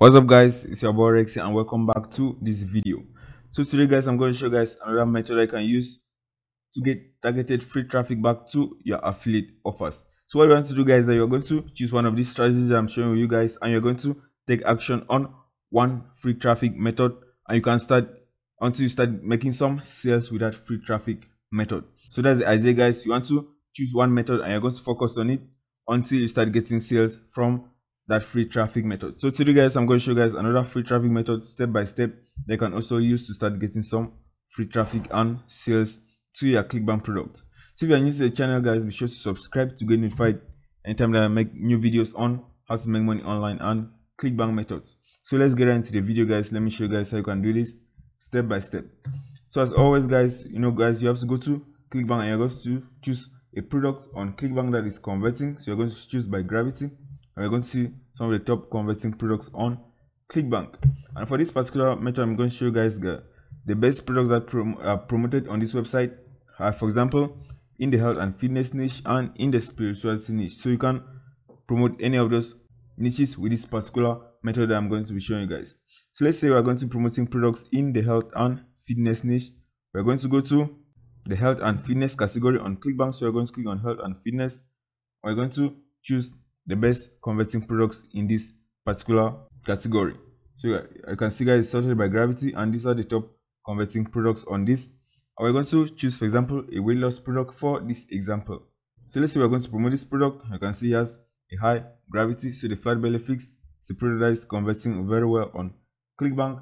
what's up guys it's your boy rex and welcome back to this video so today guys i'm going to show you guys another method i can use to get targeted free traffic back to your affiliate offers so what you want to do guys that you're going to choose one of these strategies i'm showing you guys and you're going to take action on one free traffic method and you can start until you start making some sales with that free traffic method so that's the idea guys you want to choose one method and you're going to focus on it until you start getting sales from that free traffic method. So today guys, I'm going to show you guys another free traffic method step by step they can also use to start getting some free traffic and sales to your ClickBank product. So if you are new to the channel guys, be sure to subscribe to get notified anytime that I make new videos on how to make money online and ClickBank methods. So let's get right into the video guys. Let me show you guys how you can do this step by step. So as always guys, you know guys, you have to go to ClickBank and you're going to choose a product on ClickBank that is converting. So you're going to choose by gravity and we're going to see some of the top converting products on clickbank and for this particular method i'm going to show you guys the, the best products that prom are promoted on this website uh, for example in the health and fitness niche and in the spirituality niche so you can promote any of those niches with this particular method that i'm going to be showing you guys so let's say we're going to be promoting products in the health and fitness niche we're going to go to the health and fitness category on clickbank so we're going to click on health and fitness we're going to choose the best converting products in this particular category. So you can see guys sorted by gravity and these are the top converting products on this. And we're going to choose for example a weight loss product for this example. So let's say we're going to promote this product. You can see it has a high gravity so the flat belly fix is converting very well on clickbank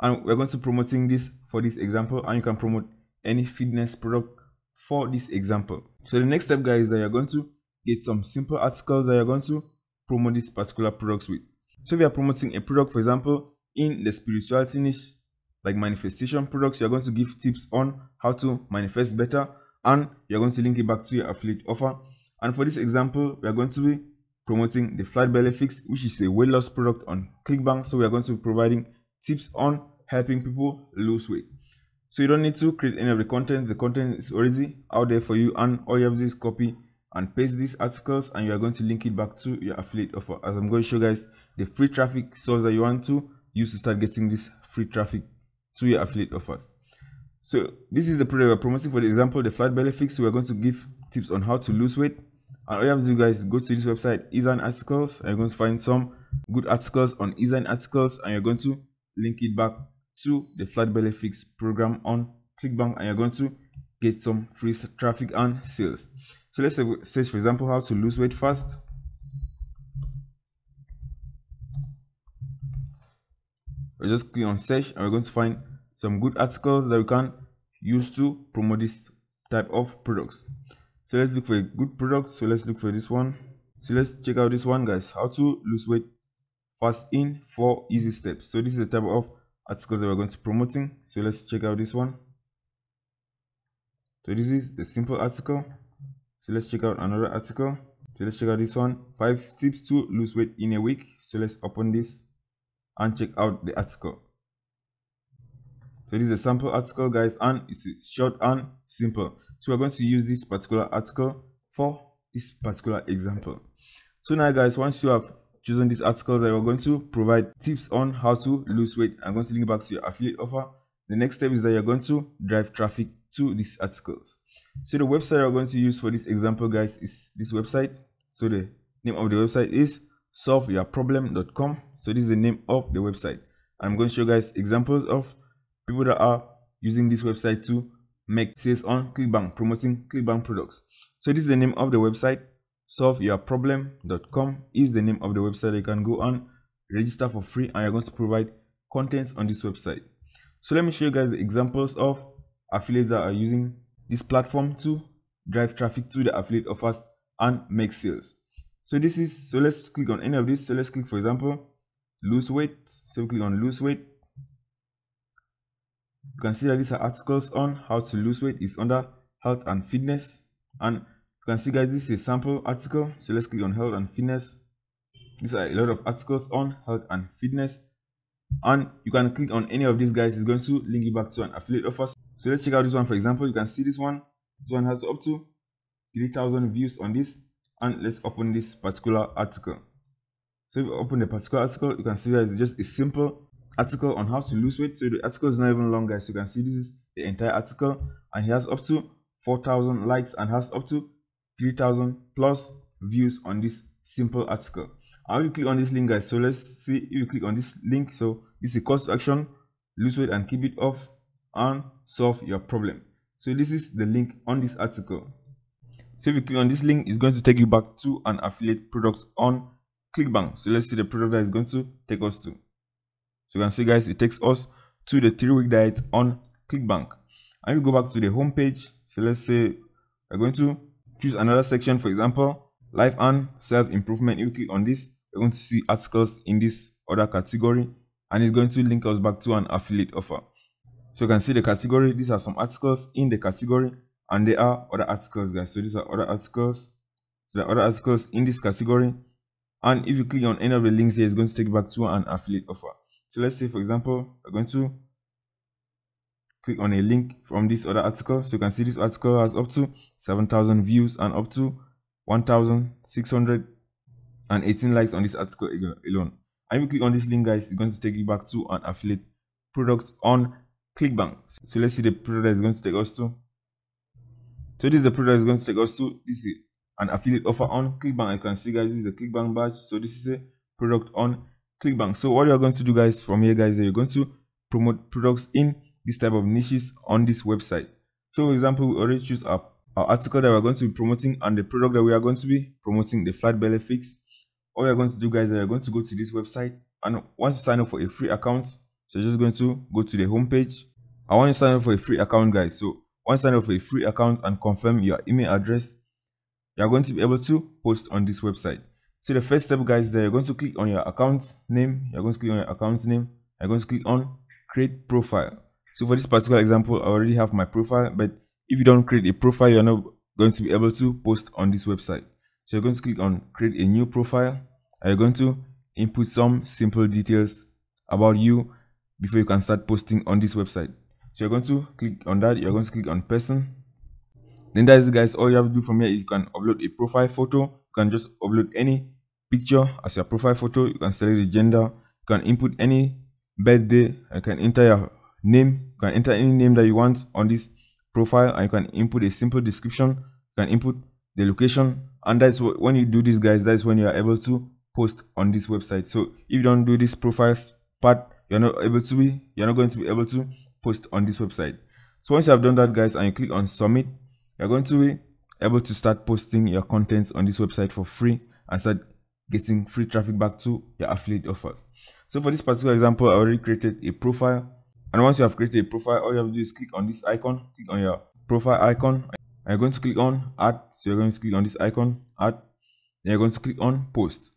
and we're going to promoting this for this example and you can promote any fitness product for this example so the next step guys that you're going to get some simple articles that you're going to promote these particular products with. So if you're promoting a product, for example, in the spirituality niche, like manifestation products, you're going to give tips on how to manifest better and you're going to link it back to your affiliate offer. And for this example, we are going to be promoting the flat belly fix, which is a weight loss product on ClickBank. So we are going to be providing tips on helping people lose weight. So you don't need to create any of the content. The content is already out there for you and all you have to do is copy and paste these articles and you are going to link it back to your affiliate offer as i'm going to show you guys the free traffic source that you want to use to start getting this free traffic to your affiliate offers so this is the product we're promoting for the example the flat belly fix we're going to give tips on how to lose weight and all you have to do guys go to this website Izan articles and you're going to find some good articles on Izan articles and you're going to link it back to the flat belly fix program on clickbank and you're going to get some free traffic and sales so let's say, for example, how to lose weight fast. We just click on search and we're going to find some good articles that we can use to promote this type of products. So let's look for a good product. So let's look for this one. So let's check out this one, guys. How to lose weight fast in four easy steps. So this is the type of articles that we're going to promoting. So let's check out this one. So this is the simple article so let's check out another article so let's check out this one five tips to lose weight in a week so let's open this and check out the article so this is a sample article guys and it's short and simple so we're going to use this particular article for this particular example so now guys once you have chosen these articles I am going to provide tips on how to lose weight i'm going to link back to your affiliate offer the next step is that you're going to drive traffic to these articles so the website I'm going to use for this example, guys, is this website. So the name of the website is solveyourproblem.com. So this is the name of the website. I'm going to show you guys examples of people that are using this website to make sales on ClickBank, promoting ClickBank products. So this is the name of the website. Solveyourproblem.com is the name of the website. You can go on, register for free, and you're going to provide contents on this website. So let me show you guys the examples of affiliates that are using this platform to drive traffic to the affiliate offers and make sales. So this is so let's click on any of this. So let's click for example lose weight. So we click on lose weight. You can see that these are articles on how to lose weight is under health and fitness. And you can see guys this is a sample article. So let's click on health and fitness. These are a lot of articles on health and fitness. And you can click on any of these guys, it's going to link you back to an affiliate offer. So let's check out this one for example. You can see this one. This one has up to 3000 views on this. And let's open this particular article. So if you open the particular article, you can see that it's just a simple article on how to lose weight. So the article is not even long, guys. So you can see this is the entire article, and he has up to 4,000 likes and has up to 3,000 plus views on this simple article. I you click on this link, guys. So let's see if you click on this link. So this is a course action, lose weight and keep it off and solve your problem so this is the link on this article so if you click on this link it's going to take you back to an affiliate products on clickbank so let's see the product that is going to take us to so you can see guys it takes us to the three week diet on clickbank and you go back to the home page so let's say we're going to choose another section for example life and self-improvement you click on this you're going to see articles in this other category and it's going to link us back to an affiliate offer so you can see the category. These are some articles in the category and there are other articles guys. So these are other articles. So there are other articles in this category. And if you click on any of the links here, it's going to take you back to an affiliate offer. So let's say for example, we're going to click on a link from this other article. So you can see this article has up to 7,000 views and up to 1,618 likes on this article alone. And if you click on this link guys, it's going to take you back to an affiliate product on clickbank so let's see the product is going to take us to so this is the product is going to take us to this is an affiliate offer on clickbank you can see guys this is a clickbank badge so this is a product on clickbank so what you're going to do guys from here guys you're going to promote products in this type of niches on this website so for example we already choose our, our article that we're going to be promoting and the product that we are going to be promoting the flat belly fix all you're going to do guys you're going to go to this website and once you sign up for a free account so you're just going to go to the home page. I want you to sign up for a free account, guys. So once sign up for a free account and confirm your email address, you're going to be able to post on this website. So the first step, guys, there you're going to click on your account name. You're going to click on your account name. You're going to click on create profile. So for this particular example, I already have my profile, but if you don't create a profile, you're not going to be able to post on this website. So you're going to click on create a new profile. And you're going to input some simple details about you before you can start posting on this website. So you're going to click on that, you're going to click on person. Then that is guys, all you have to do from here is you can upload a profile photo. You can just upload any picture as your profile photo. You can select the gender, you can input any birthday, you can enter your name, you can enter any name that you want on this profile, and you can input a simple description, you can input the location, and that's what when you do this guys, that's when you are able to post on this website. So if you don't do this profile part you're not able to be you're not going to be able to post on this website so once you have done that guys and you click on submit you're going to be able to start posting your contents on this website for free and start getting free traffic back to your affiliate offers so for this particular example i already created a profile and once you have created a profile all you have to do is click on this icon click on your profile icon and you're going to click on add so you're going to click on this icon add then you're going to click on post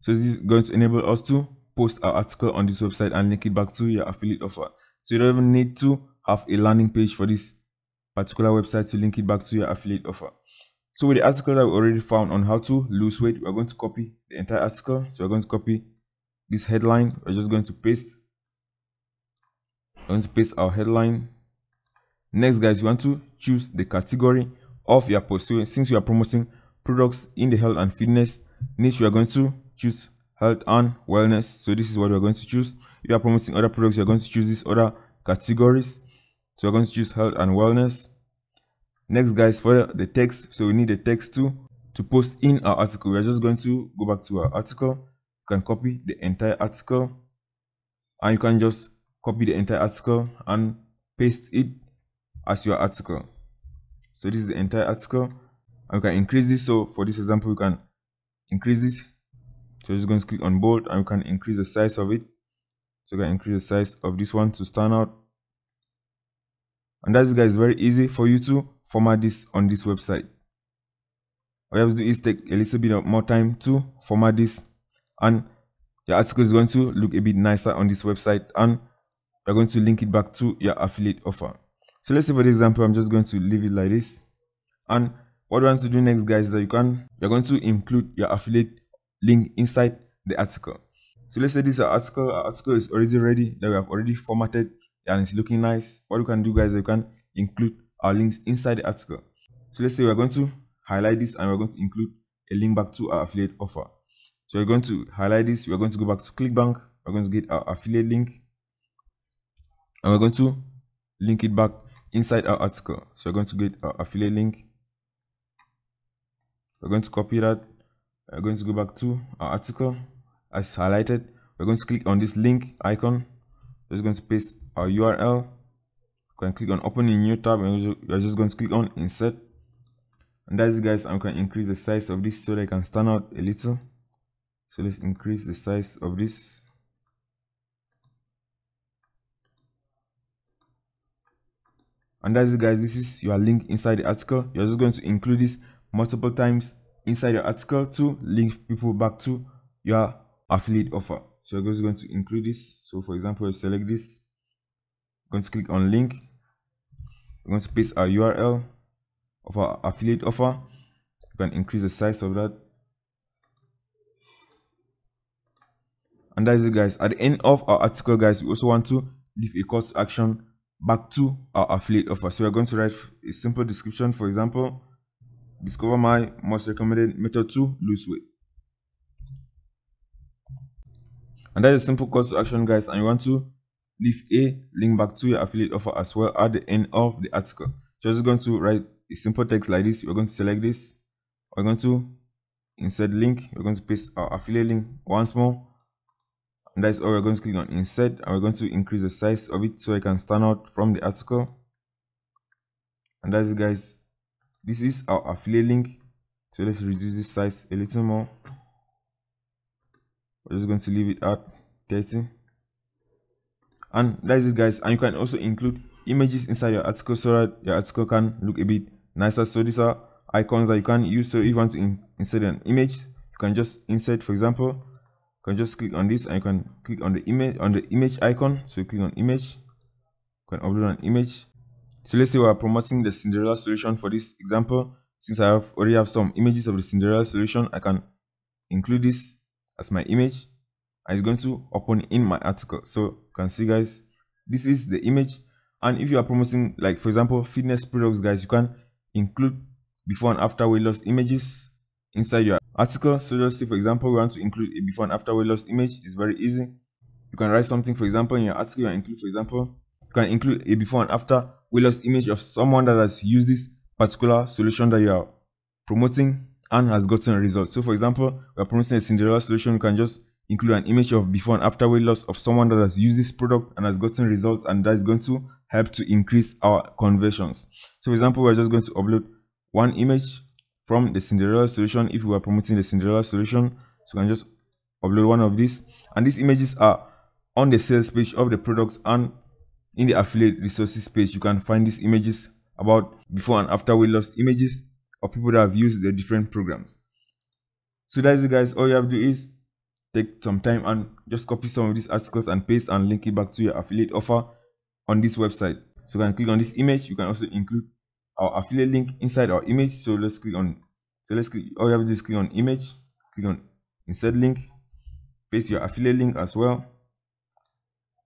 so this is going to enable us to post our article on this website and link it back to your affiliate offer. So you don't even need to have a landing page for this particular website to link it back to your affiliate offer. So with the article that we already found on how to lose weight, we're going to copy the entire article. So we're going to copy this headline. We're just going to paste. We're going to paste our headline. Next, guys, you want to choose the category of your post. So since you are promoting products in the health and fitness niche, you are going to choose health and wellness so this is what we're going to choose if you are promoting other products you're going to choose these other categories so we're going to choose health and wellness next guys for the text so we need the text too to post in our article we're just going to go back to our article you can copy the entire article and you can just copy the entire article and paste it as your article so this is the entire article and we can increase this so for this example we can increase this so just going to click on bold and we can increase the size of it. So you can increase the size of this one to stand out. And that's guys very easy for you to format this on this website. All you have to do is take a little bit of more time to format this and your article is going to look a bit nicer on this website and you're going to link it back to your affiliate offer. So let's say for the example, I'm just going to leave it like this. And what you want to do next guys is that you can, you're going to include your affiliate link inside the article. So let's say this article, our article is already ready that we have already formatted and it's looking nice. What we can do guys, we can include our links inside the article. So let's say we're going to highlight this and we're going to include a link back to our affiliate offer. So we're going to highlight this, we're going to go back to ClickBank, we're going to get our affiliate link and we're going to link it back inside our article. So we're going to get our affiliate link. We're going to copy that we're going to go back to our article as highlighted we're going to click on this link icon just going to paste our url you can click on open a new tab and you're just going to click on insert and that's it guys i can increase the size of this so that it can stand out a little so let's increase the size of this and that's it guys this is your link inside the article you're just going to include this multiple times inside your article to link people back to your affiliate offer. So you're just going to include this. So for example, you select this, you're going to click on link, you're going to paste our URL of our affiliate offer. You can increase the size of that. And that is it guys. At the end of our article guys, we also want to leave a call to action back to our affiliate offer. So we're going to write a simple description, for example, discover my most recommended method to lose weight. And that is a simple call to action, guys. And you want to leave a link back to your affiliate offer as well at the end of the article. So just going to write a simple text like this. We're going to select this. We're going to insert link. We're going to paste our affiliate link once more. And that's all we're going to click on insert and we're going to increase the size of it so it can stand out from the article. And that's it guys this is our affiliate link so let's reduce this size a little more we're just going to leave it at 30 and that's it guys and you can also include images inside your article so that your article can look a bit nicer so these are icons that you can use so if you want to in insert an image you can just insert for example you can just click on this and you can click on the image on the image icon so you click on image you can upload an image so let's say we're promoting the Cinderella solution for this example. Since I have already have some images of the Cinderella solution, I can include this as my image. And it's going to open in my article. So you can see guys, this is the image. And if you are promoting, like for example, fitness products, guys, you can include before and after weight loss images inside your article. So just say, for example, we want to include a before and after weight loss image. It's very easy. You can write something, for example, in your article, you include, for example, you can include a before and after loss image of someone that has used this particular solution that you are promoting and has gotten results. So for example, we are promoting a Cinderella solution, we can just include an image of before and after weight loss of someone that has used this product and has gotten results and that is going to help to increase our conversions. So for example, we're just going to upload one image from the Cinderella solution if we are promoting the Cinderella solution. So you can just upload one of these and these images are on the sales page of the products and in the affiliate resources page, you can find these images about before and after weight loss images of people that have used the different programs. So that's it guys, all you have to do is take some time and just copy some of these articles and paste and link it back to your affiliate offer on this website. So you can click on this image, you can also include our affiliate link inside our image. So let's click on, so let's click, all you have to do is click on image, click on insert link, paste your affiliate link as well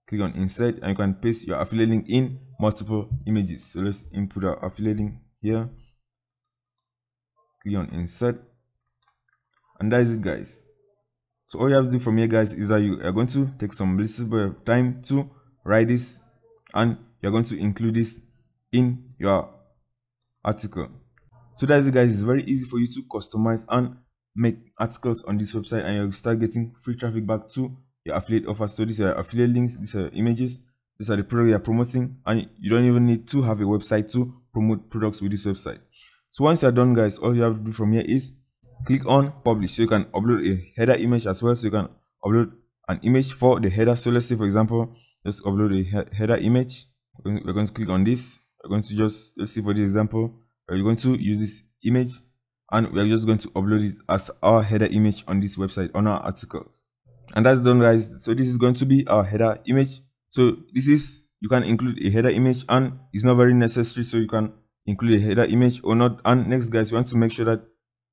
click on insert and you can paste your affiliate link in multiple images so let's input our affiliate link here click on insert and that is it guys so all you have to do from here guys is that you are going to take some little bit of time to write this and you're going to include this in your article so that is it guys it's very easy for you to customize and make articles on this website and you'll start getting free traffic back to your affiliate offers. So these are affiliate links, these are images, these are the products you're promoting, and you don't even need to have a website to promote products with this website. So once you're done, guys, all you have to do from here is click on publish. So you can upload a header image as well. So you can upload an image for the header. So let's say, for example, let's upload a he header image. We're going to click on this. We're going to just, let's see for the example, we're going to use this image and we're just going to upload it as our header image on this website on our articles and that's done guys. so this is going to be our header image so this is you can include a header image and it's not very necessary so you can include a header image or not and next guys you want to make sure that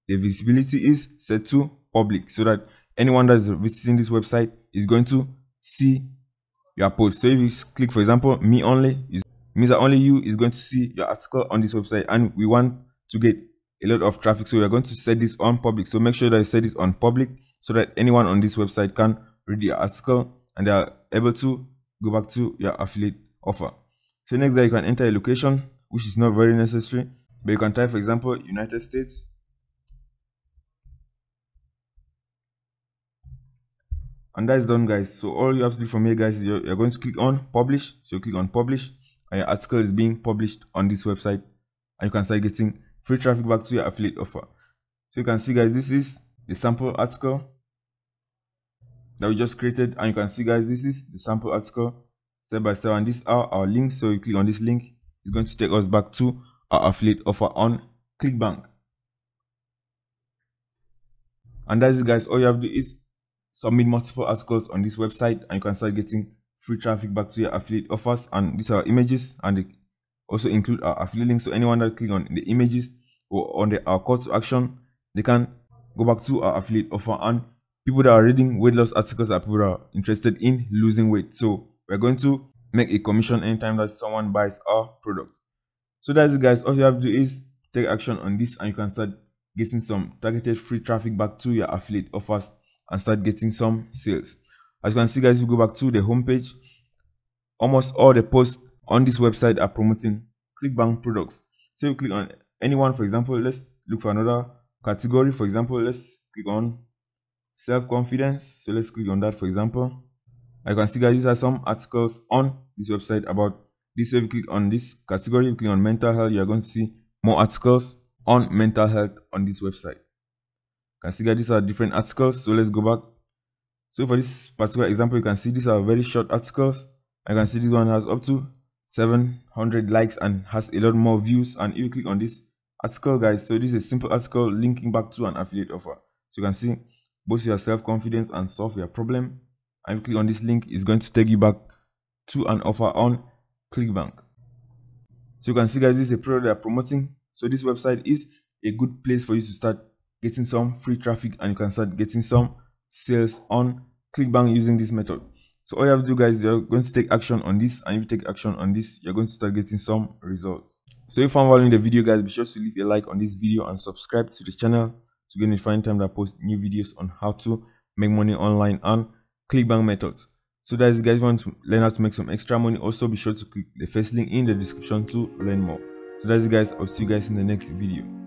the visibility is set to public so that anyone that's visiting this website is going to see your post so if you click for example me only is means that only you is going to see your article on this website and we want to get a lot of traffic so we are going to set this on public so make sure that you set this on public so that anyone on this website can read the article and they are able to go back to your affiliate offer. So next there you can enter a location which is not very necessary but you can type for example United States and that's done guys so all you have to do from here guys you're, you're going to click on publish so click on publish and your article is being published on this website and you can start getting free traffic back to your affiliate offer so you can see guys this is the sample article that we just created and you can see guys this is the sample article step by step and these are our links so you click on this link it's going to take us back to our affiliate offer on clickbank and that's it guys all you have to do is submit multiple articles on this website and you can start getting free traffic back to your affiliate offers and these are images and they also include our affiliate links so anyone that click on the images or on the our call to action they can go back to our affiliate offer and people that are reading weight loss articles are people that are interested in losing weight. So we're going to make a commission anytime that someone buys our product. So that's it guys. All you have to do is take action on this and you can start getting some targeted free traffic back to your affiliate offers and start getting some sales. As you can see guys, if you go back to the homepage, almost all the posts on this website are promoting ClickBank products. So you click on anyone, for example, let's look for another category for example let's click on self-confidence so let's click on that for example i can see guys these are some articles on this website about this if you click on this category you click on mental health you're going to see more articles on mental health on this website you can see guys these are different articles so let's go back so for this particular example you can see these are very short articles i can see this one has up to 700 likes and has a lot more views and if you click on this article guys so this is a simple article linking back to an affiliate offer so you can see boost your self-confidence and solve your problem and you click on this link it's going to take you back to an offer on clickbank so you can see guys this is a product they are promoting so this website is a good place for you to start getting some free traffic and you can start getting some sales on clickbank using this method so all you have to do guys you're going to take action on this and if you take action on this you're going to start getting some results so if you found value in the video guys, be sure to leave a like on this video and subscribe to the channel to get notified time that I post new videos on how to make money online and clickbank methods. So guys, you guys want to learn how to make some extra money, also be sure to click the first link in the description to learn more. So that's it guys, I'll see you guys in the next video.